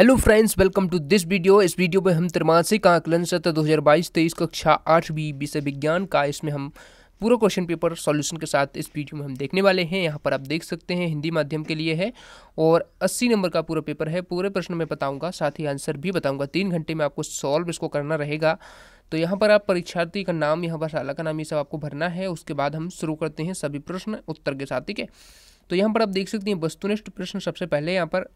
hello friends welcome to this video इस video में हम त्रिमासिक आकलन सत्र 2022 तेईस कक्षा आठ बी विषय विज्ञान का इसमें हम पूरा क्वेश्चन पेपर सॉल्यूशन के साथ इस वीडियो में हम देखने वाले हैं यहाँ पर आप देख सकते हैं हिंदी माध्यम के लिए है और 80 नंबर का पूरा पेपर है पूरे प्रश्न में बताऊँगा साथ ही आंसर भी बताऊँगा तीन घंटे में आपको सॉल्व इसको करना रहेगा तो यहाँ पर आप परीक्षार्थी का नाम यहाँ पर शाला का नाम ये सब आपको भरना है उसके बाद हम शुरू करते हैं सभी प्रश्न उत्तर के साथ ठीक है तो यहाँ पर आप देख सकते हैं वस्तुनिष्ठ प्रश्न सबसे पहले यहाँ पर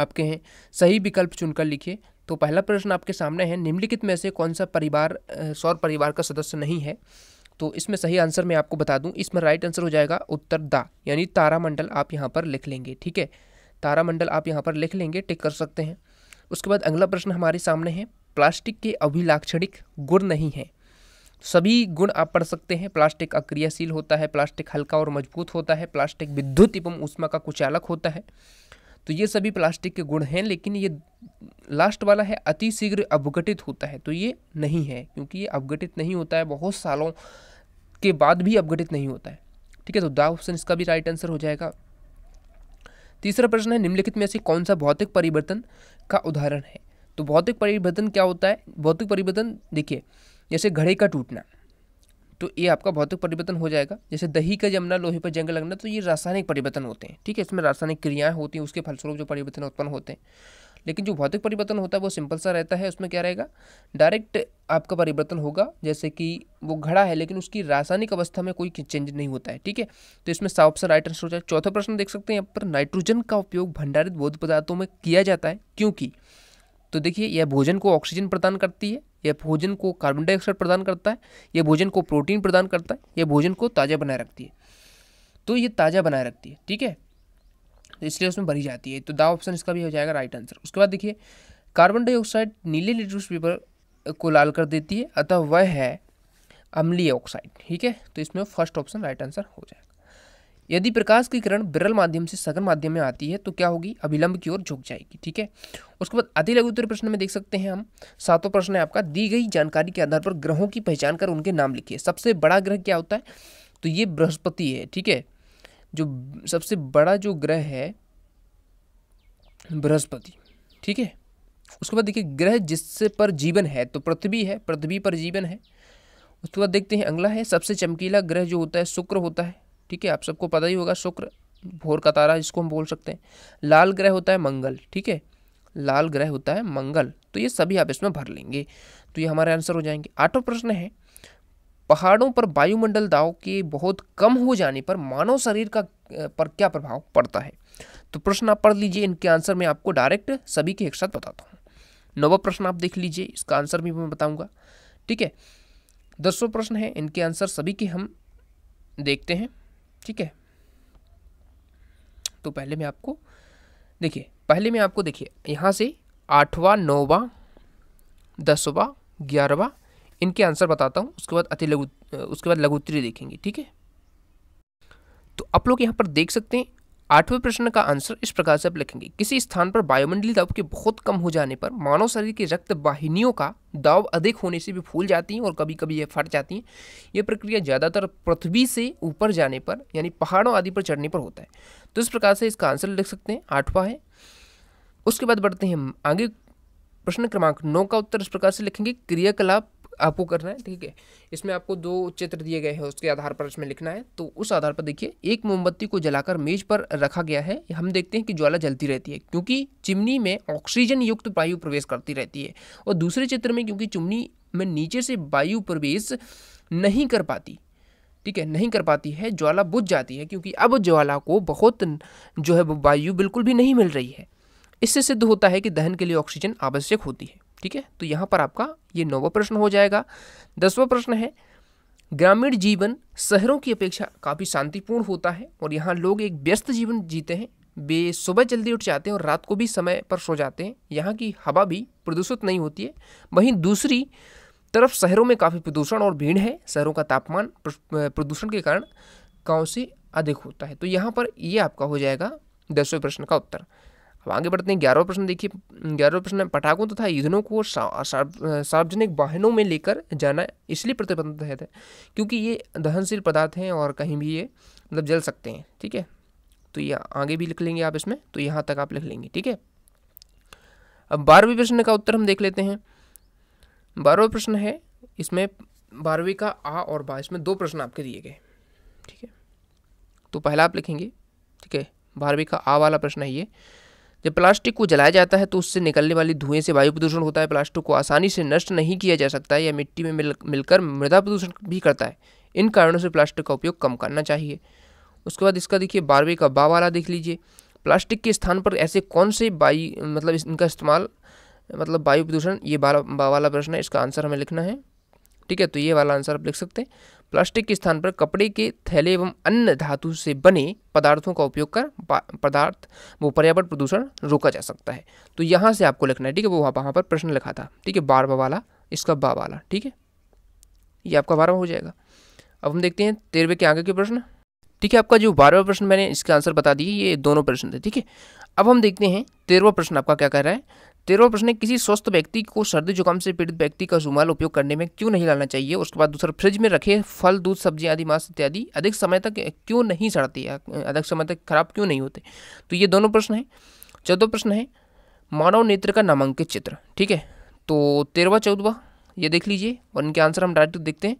आपके हैं सही विकल्प चुनकर लिखिए तो पहला प्रश्न आपके सामने है निम्नलिखित में से कौन सा परिवार सौर परिवार का सदस्य नहीं है तो इसमें सही आंसर मैं आपको बता दूं इसमें राइट आंसर हो जाएगा उत्तर दा यानी तारामंडल आप यहाँ पर लिख लेंगे ठीक है तारामंडल आप यहाँ पर लिख लेंगे टिक कर सकते हैं उसके बाद अगला प्रश्न हमारे सामने है प्लास्टिक के अभिलाक्षणिक गुण नहीं हैं सभी गुण आप पढ़ सकते हैं प्लास्टिक अक्रियाशील होता है प्लास्टिक हल्का और मजबूत होता है प्लास्टिक विद्युत एवं ऊष्मा का कुचालक होता है तो ये सभी प्लास्टिक के गुण हैं लेकिन ये लास्ट वाला है अति शीघ्र अवघटित होता है तो ये नहीं है क्योंकि ये अवघटित नहीं होता है बहुत सालों के बाद भी अवघटित नहीं होता है ठीक है तो दा ऑप्शन इसका भी राइट आंसर हो जाएगा तीसरा प्रश्न है निम्नलिखित में से कौन सा भौतिक परिवर्तन का उदाहरण है तो भौतिक परिवर्तन क्या होता है भौतिक परिवर्तन देखिए जैसे घड़े का टूटना तो ये आपका भौतिक परिवर्तन हो जाएगा जैसे दही का जमना लोहे पर जंग लगना तो ये रासायनिक परिवर्तन होते हैं ठीक है इसमें रासायनिक क्रियाएं होती हैं उसके फलस्वरूप जो परिवर्तन उत्पन्न होते हैं लेकिन जो भौतिक परिवर्तन होता है वो सिंपल सा रहता है उसमें क्या रहेगा डायरेक्ट आपका परिवर्तन होगा जैसे कि वो घड़ा है लेकिन उसकी रासायनिक अवस्था में कोई चेंज नहीं होता है ठीक है तो इसमें सा राइट आंसर हो जाए चौथा प्रश्न देख सकते हैं यहाँ पर नाइट्रोजन का उपयोग भंडारित बोध पदार्थों में किया जाता है क्योंकि तो देखिए यह भोजन को ऑक्सीजन प्रदान करती है यह भोजन को कार्बन डाइऑक्साइड प्रदान करता है यह भोजन को प्रोटीन प्रदान करता है यह भोजन को ताज़ा बनाए रखती है तो ये ताज़ा बनाए रखती है ठीक है तो इसलिए उसमें भरी जाती है तो दा ऑप्शन इसका भी हो जाएगा राइट आंसर उसके बाद देखिए कार्बन डाइऑक्साइड नीले लिटूस पेपर को लाल कर देती है अतः वह है अम्लीय ऑक्साइड ठीक है तो इसमें फर्स्ट ऑप्शन राइट आंसर हो जाएगा यदि प्रकाश की किरण बिरल माध्यम से सघन माध्यम में आती है तो क्या होगी अभिलंब की ओर झुक जाएगी ठीक है उसके बाद अति लघुत्तर प्रश्न में देख सकते हैं हम सातों प्रश्न है आपका दी गई जानकारी के आधार पर ग्रहों की पहचान कर उनके नाम लिखिए सबसे बड़ा ग्रह क्या होता है तो ये बृहस्पति है ठीक है जो सबसे बड़ा जो ग्रह है बृहस्पति ठीक है उसके बाद देखिए ग्रह जिससे पर जीवन है तो पृथ्वी है पृथ्वी पर जीवन है उसके बाद देखते हैं अगला है सबसे चमकीला ग्रह जो होता है शुक्र होता है ठीक है आप सबको पता ही होगा शुक्र भोर का तारा जिसको हम बोल सकते हैं लाल ग्रह होता है मंगल ठीक है लाल ग्रह होता है मंगल तो ये सभी आप इसमें भर लेंगे तो ये हमारे आंसर हो जाएंगे आठवां प्रश्न है पहाड़ों पर वायुमंडल दाव के बहुत कम हो जाने पर मानव शरीर का पर क्या प्रभाव पड़ता है तो प्रश्न आप पढ़ लीजिए इनके आंसर मैं आपको डायरेक्ट सभी के एक साथ बताता हूँ नौवा प्रश्न आप देख लीजिए इसका आंसर भी मैं बताऊँगा ठीक है दसवा प्रश्न है इनके आंसर सभी के हम देखते हैं ठीक है तो पहले मैं आपको देखिए पहले मैं आपको देखिए यहाँ से आठवां नौवा दसवा ग्यारहवा इनके आंसर बताता हूँ उसके बाद अति लघु उसके बाद लघुत्तरी देखेंगे ठीक है तो आप लोग यहाँ पर देख सकते हैं आठवें प्रश्न का आंसर इस प्रकार से आप लिखेंगे किसी स्थान पर वायुमंडलीय दाब के बहुत कम हो जाने पर मानव शरीर की रक्त वाहिनियों का दाब अधिक होने से भी फूल जाती हैं और कभी कभी ये फट जाती हैं ये प्रक्रिया ज़्यादातर पृथ्वी से ऊपर जाने पर यानी पहाड़ों आदि पर चढ़ने पर होता है तो इस प्रकार से इसका आंसर लिख सकते हैं आठवां है उसके बाद बढ़ते हैं आगे प्रश्न क्रमांक नौ का उत्तर इस प्रकार से लिखेंगे क्रियाकलाप आपको करना है ठीक है इसमें आपको दो चित्र दिए गए हैं उसके आधार पर इसमें लिखना है तो उस आधार पर देखिए एक मोमबत्ती को जलाकर मेज पर रखा गया है हम देखते हैं कि ज्वाला जलती रहती है क्योंकि चिमनी में ऑक्सीजन युक्त वायु प्रवेश करती रहती है और दूसरे चित्र में क्योंकि चिमनी में नीचे से वायु प्रवेश नहीं कर पाती ठीक है नहीं कर पाती है ज्वाला बुझ जाती है क्योंकि अब ज्वाला को बहुत जो है वायु बिल्कुल भी नहीं मिल रही है इससे सिद्ध होता है कि दहन के लिए ऑक्सीजन आवश्यक होती है ठीक है तो यहाँ पर आपका ये नौवा प्रश्न हो जाएगा दसवा प्रश्न है ग्रामीण जीवन शहरों की अपेक्षा काफ़ी शांतिपूर्ण होता है और यहाँ लोग एक व्यस्त जीवन जीते हैं वे सुबह जल्दी उठ जाते हैं और रात को भी समय पर सो जाते हैं यहाँ की हवा भी प्रदूषित नहीं होती है वहीं दूसरी तरफ शहरों में काफ़ी प्रदूषण और भीड़ है शहरों का तापमान प्रदूषण के कारण गाँव से अधिक होता है तो यहाँ पर ये आपका हो जाएगा दसवें प्रश्न का उत्तर अब आगे बढ़ते हैं ग्यारहवा प्रश्न देखिए ग्यारहवा प्रश्न पटाखों तथा तो ईंधनों को सार्वजनिक वाहनों में लेकर जाना इसलिए प्रतिबंधित है क्योंकि ये दहनशील पदार्थ हैं और कहीं भी ये मतलब जल सकते हैं ठीक है तो ये आगे भी लिख लेंगे आप इसमें तो यहाँ तक आप लिख लेंगे ठीक है अब बारहवीं प्रश्न का उत्तर हम देख लेते हैं बारहवा प्रश्न है इसमें बारहवीं का आ और बा इसमें दो प्रश्न आपके दिए गए ठीक है तो पहला आप लिखेंगे ठीक है बारहवीं का आ वाला प्रश्न है ये जब प्लास्टिक को जलाया जाता है तो उससे निकलने वाली धुएं से वायु प्रदूषण होता है प्लास्टिक को आसानी से नष्ट नहीं किया जा सकता है या मिट्टी में मिल मिलकर मृदा प्रदूषण भी करता है इन कारणों से प्लास्टिक का उपयोग कम करना चाहिए उसके बाद इसका देखिए बारहवें का बा वाला देख लीजिए प्लास्टिक के स्थान पर ऐसे कौन से वायु मतलब इनका इस्तेमाल मतलब वायु प्रदूषण ये बारह बा वाला प्रश्न है इसका आंसर हमें लिखना है ठीक है तो ये वाला आंसर आप लिख सकते हैं प्लास्टिक के स्थान पर कपड़े के थैले एवं अन्य धातु से बने पदार्थों का उपयोग कर पदार्थ वो पर्यावरण प्रदूषण रोका जा सकता है तो यहाँ से आपको लिखना है ठीक है वो वहाँ पर प्रश्न लिखा था ठीक है बारवा वाला इसका बा वाला ठीक है ये आपका बारहवा हो जाएगा अब हम देखते हैं तेरहवें के आगे के प्रश्न ठीक है आपका जो बारहवा प्रश्न मैंने इसका आंसर बता दिए ये दोनों प्रश्न थे ठीक है अब हम देखते हैं तेरहवा प्रश्न आपका क्या कह रहा है तेरह प्रश्न है किसी स्वस्थ व्यक्ति को सर्दी जुकाम से पीड़ित व्यक्ति का जुमाल उपयोग करने में क्यों नहीं लाना चाहिए उसके बाद दूसरा फ्रिज में रखे फल दूध सब्जी आदि मांस इत्यादि अधिक समय तक क्यों नहीं सड़ती अधिक समय तक खराब क्यों नहीं होते तो ये दोनों प्रश्न हैं चौथा प्रश्न है मानव नेत्र का नामांकित चित्र ठीक है तो तेरहवा चौदवा ये देख लीजिए और इनके आंसर हम डायरेक्ट देखते हैं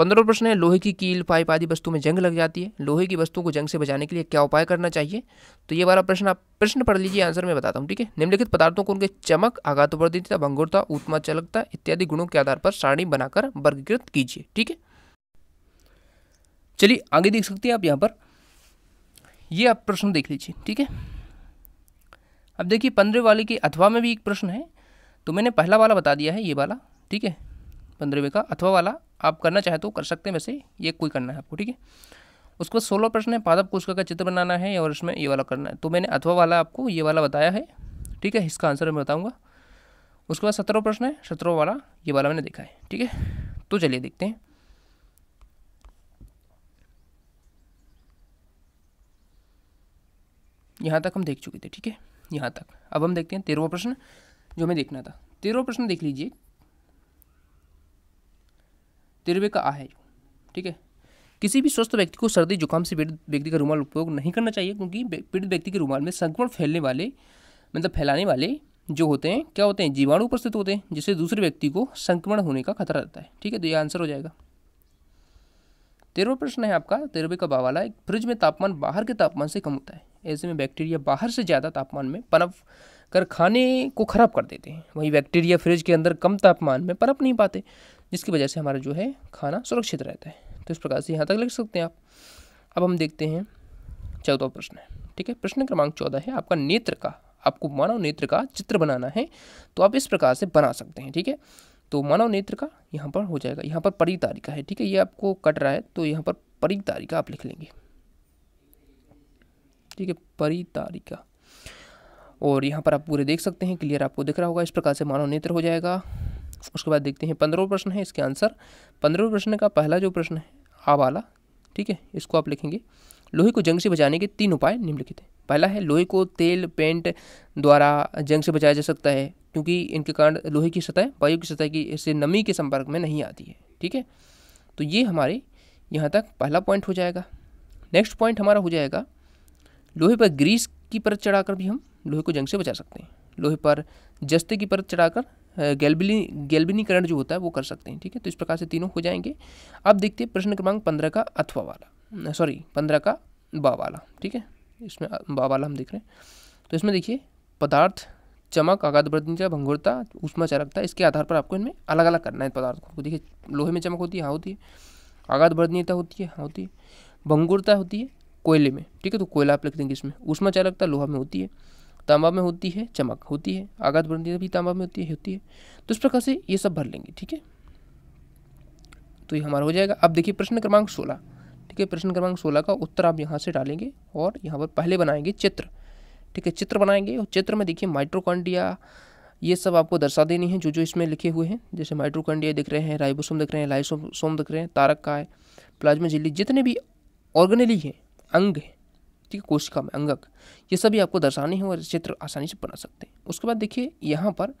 पंद्रह प्रश्न है लोहे की कील पाइप आदि वस्तु में जंग लग जाती है लोहे की वस्तु को जंग से बचाने के लिए क्या उपाय करना चाहिए तो ये वाला प्रश्न आप प्रश्न पढ़ लीजिए आंसर मैं बताता हूँ ठीक है निम्नलिखित पदार्थों को उनके चमक आघातवर्धिता भंगुरता उत्मा चलकता इत्यादि गुणों के आधार पर सारणी बनाकर वर्गीकृत कीजिए ठीक है चलिए आगे देख सकते हैं आप यहाँ पर ये आप प्रश्न देख लीजिए ठीक है अब देखिए पंद्रह वाले के अथवा में भी एक प्रश्न है तो मैंने पहला वाला बता दिया है ये वाला ठीक है पंद्रहवें का अथवा वाला आप करना चाहे तो कर सकते हैं वैसे ये कोई करना है आपको ठीक है उसके बाद सोलह प्रश्न है पादप कोशिका का चित्र बनाना है और इसमें ये वाला करना है तो मैंने अथवा वाला आपको ये वाला बताया है ठीक है इसका आंसर मैं बताऊँगा उसके बाद सत्रह प्रश्न है सत्रह वाला ये वाला मैंने देखा है ठीक है तो चलिए देखते हैं यहाँ तक हम देख चुके थे ठीक है यहाँ तक अब हम देखते हैं तेरहवा प्रश्न जो हमें देखना था तेरहवा प्रश्न देख लीजिए तिरवे का आ है ठीक है किसी भी स्वस्थ व्यक्ति को सर्दी जुकाम से पीड़ित व्यक्ति का रूमाल उपयोग नहीं करना चाहिए क्योंकि पीड़ित व्यक्ति के रूमाल में संक्रमण फैलने वाले मतलब फैलाने वाले जो होते हैं क्या होते हैं जीवाणु उपस्थित होते हैं जिससे दूसरे व्यक्ति को संक्रमण होने का खतरा रहता है ठीक है तो ये आंसर हो जाएगा तेरहवा प्रश्न है आपका तेरहवे का बावाला एक फ्रिज में तापमान बाहर के तापमान से कम होता है ऐसे में बैक्टीरिया बाहर से ज़्यादा तापमान में पनप कर खाने को खराब कर देते हैं वहीं बैक्टीरिया फ्रिज के अंदर कम तापमान में पनप नहीं पाते जिसकी वजह से हमारा जो है खाना सुरक्षित रहता है तो इस प्रकार से यहाँ तक लिख सकते हैं आप अब हम देखते हैं चौदह प्रश्न है ठीक है प्रश्न क्रमांक चौदह है आपका नेत्र का आपको मानव नेत्र का चित्र बनाना है तो आप इस प्रकार से बना सकते हैं ठीक है तो मानव नेत्र का यहाँ पर हो जाएगा यहाँ पर परी तारिका है ठीक है ये आपको कट रहा है तो यहाँ पर परी तारिका आप लिख लेंगे ठीक है परी तारिका और यहाँ पर आप पूरे देख सकते हैं क्लियर आपको दिख रहा होगा इस प्रकार से मानव नेत्र हो जाएगा उसके बाद देखते हैं पंद्रह प्रश्न है इसके आंसर पंद्रह प्रश्न का पहला जो प्रश्न है आवाला ठीक है इसको आप लिखेंगे लोहे को जंग से बचाने के तीन उपाय निम्नलिखित हैं पहला है लोहे को तेल पेंट द्वारा जंग से बचाया जा सकता है क्योंकि इनके कारण लोहे की सतह वायु की सतह की इससे नमी के संपर्क में नहीं आती है ठीक है तो ये हमारे यहाँ तक पहला पॉइंट हो जाएगा नेक्स्ट पॉइंट हमारा हो जाएगा लोहे पर ग्रीस की परत चढ़ाकर भी हम लोहे को जंग से बचा सकते हैं लोहे पर जस्ते की परत चढ़ाकर गैल्बिनी गैल्बिनीकरण जो होता है वो कर सकते हैं ठीक है तो इस प्रकार से तीनों हो जाएंगे अब देखते हैं प्रश्न क्रमांक पंद्रह का अथवा वाला सॉरी पंद्रह का बा वाला ठीक है इसमें बा वाला हम देख रहे हैं तो इसमें देखिए पदार्थ चमक आघातवर्धनता भंगुरता उष्मा चरकता इसके आधार पर आपको इनमें अलग अलग करना है पदार्थों को देखिए लोहे में चमक होती है हाँ होती है आघातवर्धनीयता होती है हाँ होती है भंगुरता होती है कोयले में ठीक है तो कोयला आप लिख देंगे इसमें उष्मा चरकता लोहा में होती है तांबा में होती है चमक होती है आघात वृद्धि भी तांबा में होती है होती है तो इस प्रकार से ये सब भर लेंगे ठीक है तो ये हमारा हो जाएगा अब देखिए प्रश्न क्रमांक सोलह ठीक है प्रश्न क्रमांक सोलह का उत्तर आप यहाँ से डालेंगे और यहाँ पर पहले बनाएंगे चित्र ठीक है चित्र बनाएंगे और चित्र में देखिए माइट्रोकॉन्डिया ये सब आपको दर्शा देनी है जो जो इसमें लिखे हुए हैं जैसे माइट्रोकॉन्डिया दिख रहे हैं राइबोसोम दिख रहे हैं लाइसोम सोम दिख रहे हैं तारक का है प्लाज्मा झिल्ली जितने भी ऑर्गेनली हैं अंग हैं ठीक है कोशिका में अंगक ये सभी आपको दर्शाने हैं और चित्र आसानी से बना सकते हैं उसके बाद देखिए यहाँ पर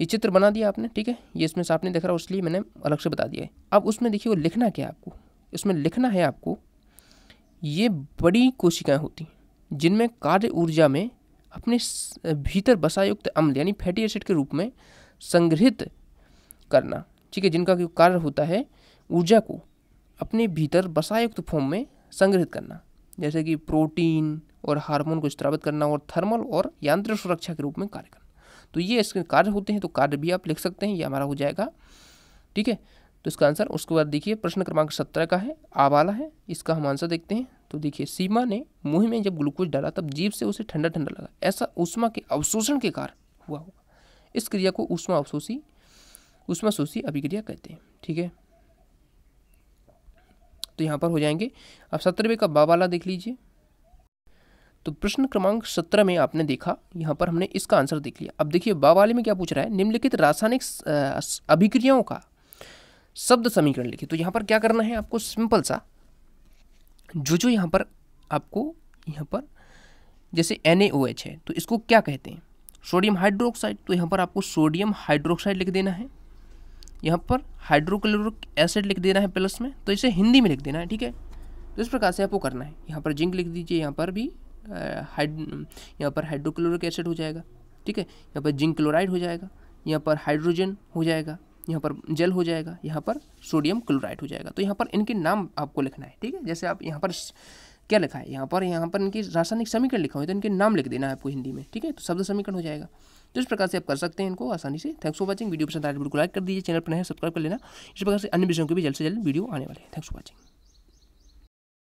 ये चित्र बना दिया आपने ठीक है ये इसमें से आपने देख रहा है इसलिए मैंने अलग से बता दिया है अब उसमें देखिए वो लिखना क्या है आपको इसमें लिखना है आपको ये बड़ी कोशिकाएँ होती हैं जिनमें कार्य ऊर्जा में अपने भीतर बसायुक्त अम्ल यानी फैटी एसिड के रूप में संग्रहित करना ठीक है जिनका कार्य होता है ऊर्जा को अपने भीतर बसायुक्त फॉर्म में संग्रहित करना जैसे कि प्रोटीन और हार्मोन को स्त्रावित करना और थर्मल और यांत्रिक सुरक्षा के रूप में कार्य करना तो ये इसके कार्य होते हैं तो कार्य भी आप लिख सकते हैं ये हमारा हो जाएगा ठीक है तो इसका आंसर उसके बाद देखिए प्रश्न क्रमांक सत्रह का है आवाला है इसका हम आंसर देखते हैं तो देखिए सीमा ने मुंह में जब ग्लूकोज डाला तब जीव से उसे ठंडा ठंडा लगा ऐसा उष्मा के अवशोषण के कारण हुआ होगा इस क्रिया को उष्मा अवशोषी उष्मा शोषी अभिक्रिया कहते हैं ठीक है तो यहाँ पर हो जाएंगे अब सत्रहवें का वाला देख लीजिए तो प्रश्न क्रमांक सत्रह में आपने देखा यहाँ पर हमने इसका आंसर देख लिया अब देखिए बा वाले में क्या पूछ रहा है निम्नलिखित रासायनिक अभिक्रियाओं का शब्द समीकरण लिखिए तो यहाँ पर क्या करना है आपको सिंपल सा जो जो यहाँ पर आपको यहाँ पर जैसे एन है तो इसको क्या कहते हैं सोडियम हाइड्रोक्साइड तो यहाँ पर आपको सोडियम हाइड्रोक्साइड लिख देना है यहाँ पर हाइड्रोक्लोरिक एसिड लिख देना है प्लस में तो इसे हिंदी में लिख देना है ठीक है तो इस प्रकार से आपको करना है यहाँ पर जिंक लिख दीजिए यहाँ पर भी हाइड यहाँ पर हाइड्रोक्लोरिक एसिड हो जाएगा ठीक है यहाँ पर जिंक क्लोराइड हो जाएगा यहाँ पर हाइड्रोजन हो जाएगा यहाँ पर जल हो जाएगा यहाँ पर सोडियम क्लोराइड हो जाएगा तो यहाँ पर इनके नाम आपको लिखना है ठीक है जैसे आप यहाँ पर क्या लिखा है यहाँ पर यहाँ पर इनकी रासायनिक समीकरण लिखा हुआ है तो इनके नाम लिख देना है आपको हिंदी में ठीक है तो शब्द समीकरण हो जाएगा तो इस प्रकार से आप कर सकते हैं इनको आसानी से थैंक्स फॉर वॉचिंग वीडियो पसंद आए तो बिल्कुल लाइक कर दीजिए चैनल पर नए सब्सक्राइब कर लेना इस प्रकार से अन्य विषयों के भी जल्द से जल्द वीडियो आने वाले हैं थैंक्स फॉर वॉचिंग